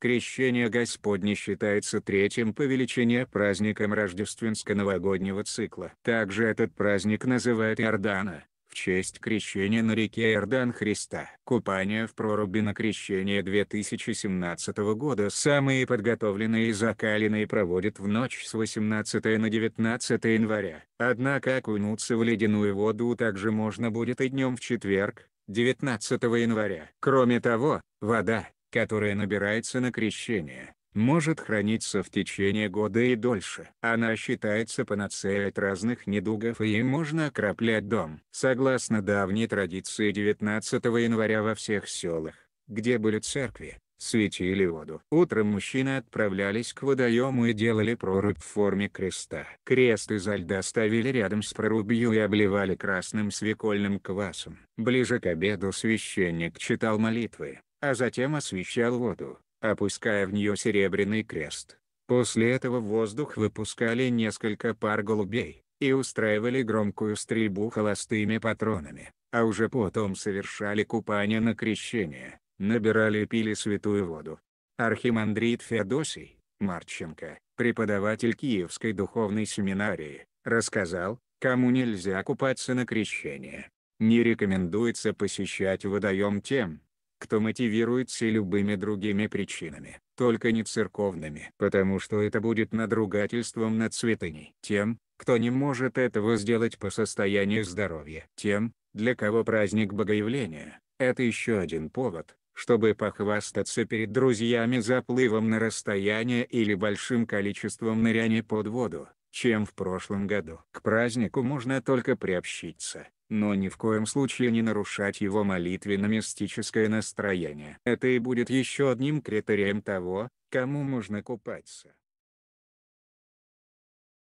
Крещение Господне считается третьим по величине праздником рождественско-новогоднего цикла. Также этот праздник называют Иордана, в честь крещения на реке Иордан Христа. Купание в проруби на крещение 2017 года самые подготовленные и закаленные проводят в ночь с 18 на 19 января. Однако окунуться в ледяную воду также можно будет и днем в четверг, 19 января. Кроме того, вода, которая набирается на крещение, может храниться в течение года и дольше. Она считается панацеей от разных недугов и им можно окроплять дом. Согласно давней традиции 19 января во всех селах, где были церкви, светили воду. Утром мужчины отправлялись к водоему и делали прорубь в форме креста. Крест изо льда ставили рядом с прорубью и обливали красным свекольным квасом. Ближе к обеду священник читал молитвы, а затем освещал воду, опуская в нее серебряный крест. После этого в воздух выпускали несколько пар голубей, и устраивали громкую стрельбу холостыми патронами, а уже потом совершали купание на крещение, набирали и пили святую воду. Архимандрит Феодосий, Марченко, преподаватель Киевской духовной семинарии, рассказал, кому нельзя купаться на крещение. Не рекомендуется посещать водоем тем, кто мотивируется любыми другими причинами, только не церковными. Потому что это будет надругательством над святыней. Тем, кто не может этого сделать по состоянию здоровья. Тем, для кого праздник Богоявления – это еще один повод, чтобы похвастаться перед друзьями заплывом на расстояние или большим количеством ныряний под воду, чем в прошлом году. К празднику можно только приобщиться, но ни в коем случае не нарушать его молитвенно-мистическое настроение. Это и будет еще одним критерием того, кому можно купаться.